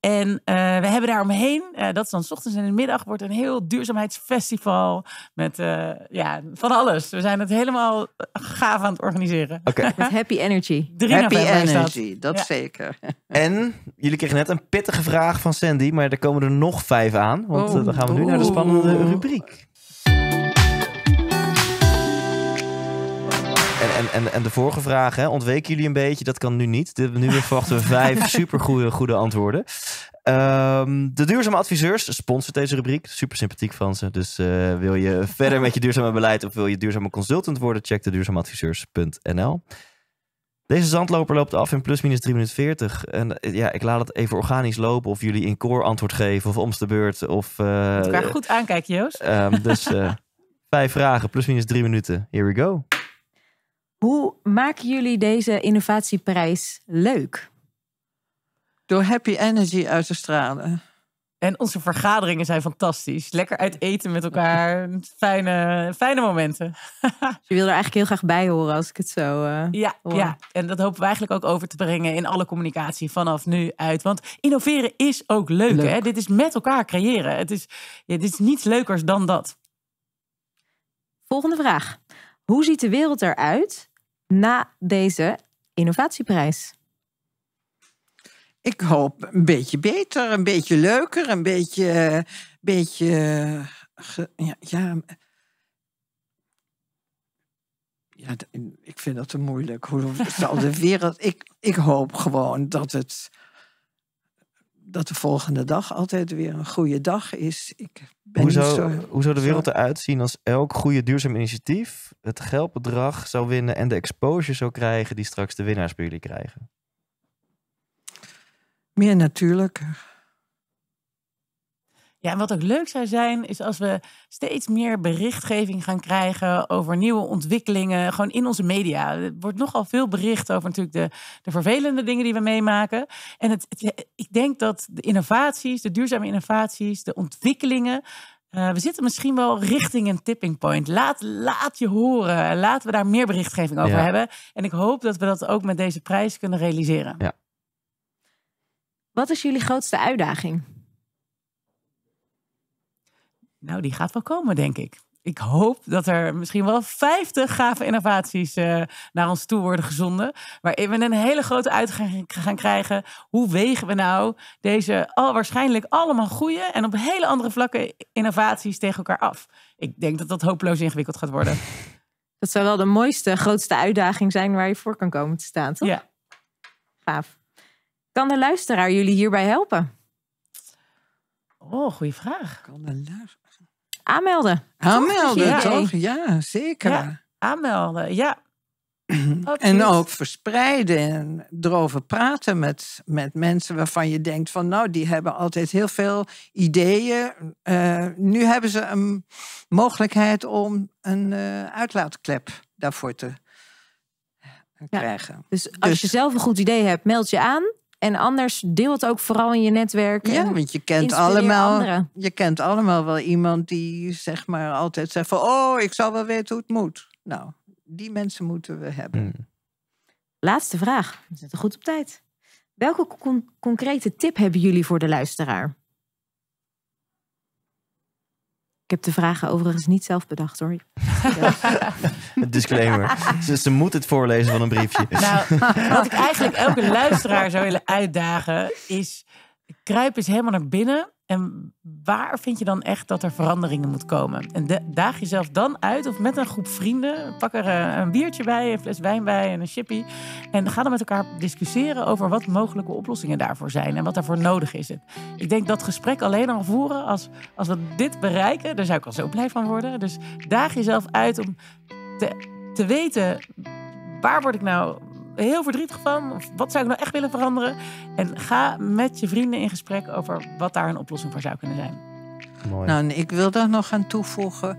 En eh, we hebben daaromheen, uh, dat is dan s ochtends en in de middag, wordt een heel duurzaamheidsfestival met eh, ja, van alles. We zijn het helemaal gaaf aan het organiseren. (laughs) met happy energy. Drie happy energy, dat, zeker. (laughs) En jullie kregen net een pittige vraag van Sandy, maar er komen er nog vijf aan. Want oh. dan gaan we nu naar de spannende rubriek. en, en, en de vorige vraag, hè, ontweken jullie een beetje? Dat kan nu niet. nu verwachten we vijf (laughs) supergoeie goede antwoorden. Ehm, de duurzame adviseurs sponsort deze rubriek. Super sympathiek van ze. Dus eh, wil je verder met je duurzame beleid of wil je duurzame consultant worden? Check de duurzameadviseurs.nl. Deze zandloper loopt af in plus minus 3 minuten 40. En eh, ja, ik laat het even organisch lopen. Of jullie in koor antwoord geven of omste beurt. Of, uh, eh, elkaar goed aankijken, Joost. Ehm, dus (laughs) vijf vragen, plus minus 3 minuten. Here we go. Hoe maken jullie deze innovatieprijs leuk? Door happy energy uit te stralen. En onze vergaderingen zijn fantastisch. Lekker uit eten met elkaar. Fijne, fijne momenten. (laughs) je wil er eigenlijk heel graag bij horen als ik het zo. Eh, ja, ja, en dat hopen we eigenlijk ook over te brengen in alle communicatie vanaf nu uit. Want innoveren is ook leuk. leuk. Hè? Dit is met elkaar creëren. Het is, ja, dit is niets leukers dan dat. Volgende vraag. Hoe ziet de wereld eruit na deze innovatieprijs? Ik hoop een beetje beter, een beetje leuker, een beetje. beetje ja, ja, ja, ik vind dat te moeilijk. Hoe zal de wereld. (laughs) Ik, ik hoop gewoon dat het dat de volgende dag altijd weer een goede dag is. Ik ben hoe, zou, zo, hoe zou de wereld eruit zien als elk goede duurzaam initiatief het geldbedrag zou winnen en de exposure zou krijgen die straks de winnaars bij jullie krijgen? Meer natuurlijker. Ja, en wat ook leuk zou zijn, is als we steeds meer berichtgeving gaan krijgen over nieuwe ontwikkelingen, gewoon in onze media. Er wordt nogal veel bericht over natuurlijk de, de vervelende dingen die we meemaken. En het, eh, ik denk dat de innovaties, de duurzame innovaties, de ontwikkelingen, eh, we zitten misschien wel richting een tipping point. Laat, laat je horen. Laten we daar meer berichtgeving over hebben. En ik hoop dat we dat ook met deze prijs kunnen realiseren. Ja. Wat is jullie grootste uitdaging? Nou, die gaat wel komen, denk ik. Ik hoop dat er misschien wel 50 gave innovaties eh, naar ons toe worden gezonden. Waarin we een hele grote uitgang gaan krijgen. Hoe wegen we nou deze al waarschijnlijk allemaal goede en op hele andere vlakken innovaties tegen elkaar af? Ik denk dat dat hopeloos ingewikkeld gaat worden. (laughs) Dat zou wel de mooiste, grootste uitdaging zijn waar je voor kan komen te staan, toch? Ja. Gaaf. Kan de luisteraar jullie hierbij helpen? Oh, goede vraag. Kan de luisteraar aanmelden. Aanmelden, toch? Ja, zeker. aanmelden, ja. (clears throat) En ook verspreiden en erover praten met, met mensen waarvan je denkt van nou, die hebben altijd heel veel ideeën. Eh, nu hebben ze een mogelijkheid om een eh, uitlaatklep daarvoor te krijgen. Dus als dus je zelf een goed idee hebt, meld je aan. En anders deel het ook vooral in je netwerk. Ja, want je kent allemaal. Je kent allemaal wel iemand die zeg maar altijd zegt van oh, ik zal wel weten hoe het moet. Nou, die mensen moeten we hebben. Hmm. Laatste vraag. We zitten goed op tijd. Welke concrete tip hebben jullie voor de luisteraar? Ik heb de vragen overigens niet zelf bedacht hoor. (laughs) Disclaimer. Ze, ze, moet het voorlezen van een briefje. (laughs) Nou, wat ik eigenlijk elke luisteraar zou willen uitdagen is... Kruip eens helemaal naar binnen en waar vind je dan echt dat er veranderingen moet komen? En daag jezelf dan uit of met een groep vrienden. Pak er eh, een, biertje bij, een fles wijn bij en een chippy. En ga dan met elkaar discussiëren over wat mogelijke oplossingen daarvoor zijn. En wat daarvoor nodig is. Ik denk dat gesprek alleen al voeren, als, als we dit bereiken, daar zou ik al zo blij van worden. Dus daag jezelf uit om te, te weten waar word ik nou heel verdrietig van? wat zou ik nou echt willen veranderen? En ga met je vrienden in gesprek over wat daar een oplossing voor zou kunnen zijn. Mooi. Nou, ik wil daar nog aan toevoegen.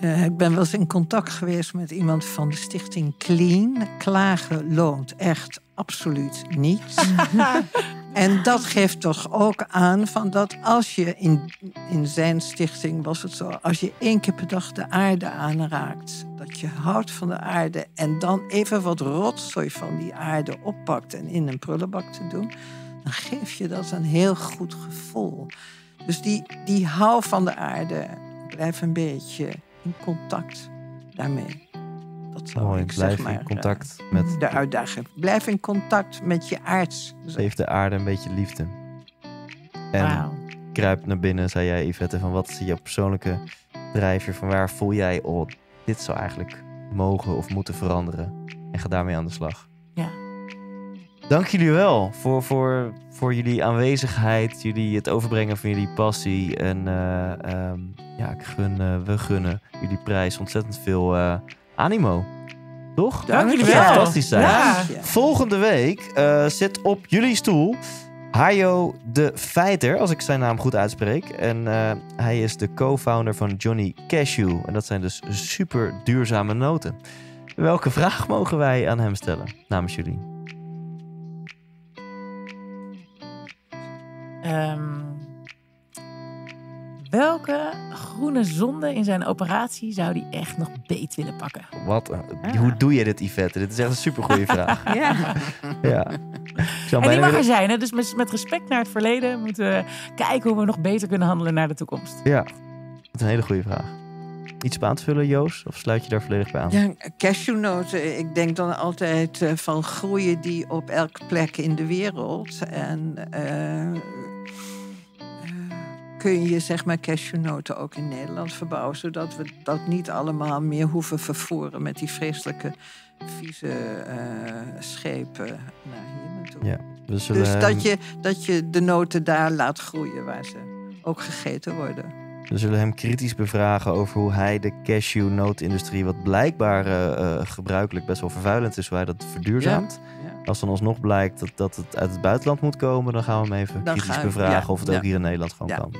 Eh, ik ben wel eens in contact geweest met iemand van de stichting Clean. Klagen loont echt absoluut niet. (laughs) En dat geeft toch ook aan van dat als je in, in zijn stichting was het zo, als je één keer per dag de aarde aanraakt, dat je houdt van de aarde en dan even wat rotzooi van die aarde oppakt en in een prullenbak te doen, dan geef je dat een heel goed gevoel. Dus die, die hou van de aarde, blijf een beetje in contact daarmee. Dat zou Mooi, blijf in eh, contact met de uitdaging. Blijf in contact met je aards. Geef de aarde een beetje liefde. En kruip naar binnen, zei jij Yvette, van wat is je persoonlijke drijfveer? Van waar voel jij, oh, dit zou eigenlijk mogen of moeten veranderen? En ga daarmee aan de slag. Ja. Dank jullie wel voor, voor, voor jullie aanwezigheid, jullie, het overbrengen van jullie passie. En eh, ehm, ja, ik gun, eh, we gunnen jullie prijs ontzettend veel animo. Toch? Dank jullie wel. Fantastisch zijn. Volgende week eh, zit op jullie stoel Hayo de Feiter, als ik zijn naam goed uitspreek. En eh, hij is de co-founder van Johnny Cashew. En dat zijn dus super duurzame noten. Welke vraag mogen wij aan hem stellen namens jullie? Um... Welke groene zonde in zijn operatie zou die echt nog beet willen pakken? Wat, ah. Hoe doe je dit, Yvette? Dit is echt een supergoeie (laughs) vraag. ja. ja. En die mag er zijn. Hè? Dus met, met respect naar het verleden moeten we kijken hoe we nog beter kunnen handelen naar de toekomst. Ja, dat is een hele goede vraag. Iets op vullen, Joos? Of sluit je daar volledig bij aan? Ja, cashewnoten. Ik denk dan altijd eh, van groeien die op elke plek in de wereld. En... Eh, kun je zeg maar cashewnoten ook in Nederland verbouwen, zodat we dat niet allemaal meer hoeven vervoeren met die vreselijke vieze eh, schepen naar hier naartoe. Ja, we dus zullen... Dus dat je, dat je de noten daar laat groeien waar ze ook gegeten worden. We zullen hem kritisch bevragen over hoe hij de cashewnootindustrie, wat blijkbaar eh, eh, gebruikelijk best wel vervuilend is, waar hij dat verduurzaamt. Als dan nog blijkt dat, dat het uit het buitenland moet komen, dan gaan we hem even dan kritisch bevragen of het ook hier in Nederland gewoon ja. kan.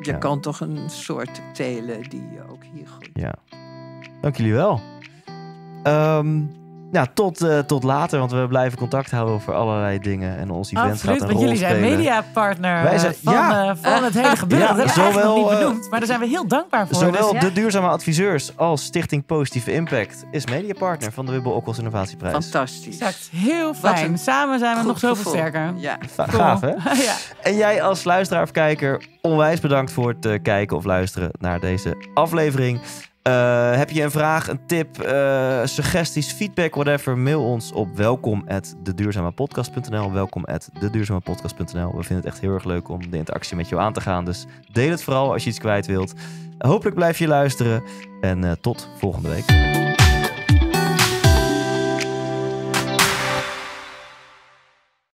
Je kan toch een soort telen die je ook hier goed. Ja. Dank jullie wel. Ehm, nou, tot, eh, tot later, want we blijven contact houden over allerlei dingen. En ons event Absoluut, gaat een want jullie zijn mediapartner eh, van, eh, van het hele (laughs) gebeuren. dat hebben we nog niet benoemd, maar daar zijn we heel dankbaar voor. Zowel dus de Duurzame Adviseurs als Stichting Positieve Impact is mediapartner van de Wibbel Okkels Innovatieprijs. Fantastisch. Exact, heel fijn. Samen zijn we nog zoveel sterker. Ja. Gaaf, hè? (laughs) ja. En jij als luisteraar of kijker, onwijs bedankt voor het kijken of luisteren naar deze aflevering. Eh, heb je een vraag, een tip, eh, suggesties, feedback, whatever? Mail ons op welkom at deduurzamepodcast.nl. Welkom at deduurzamepodcast.nl. We vinden het echt heel erg leuk om de interactie met jou aan te gaan. Dus deel het vooral als je iets kwijt wilt. Hopelijk blijf je luisteren en eh, tot volgende week.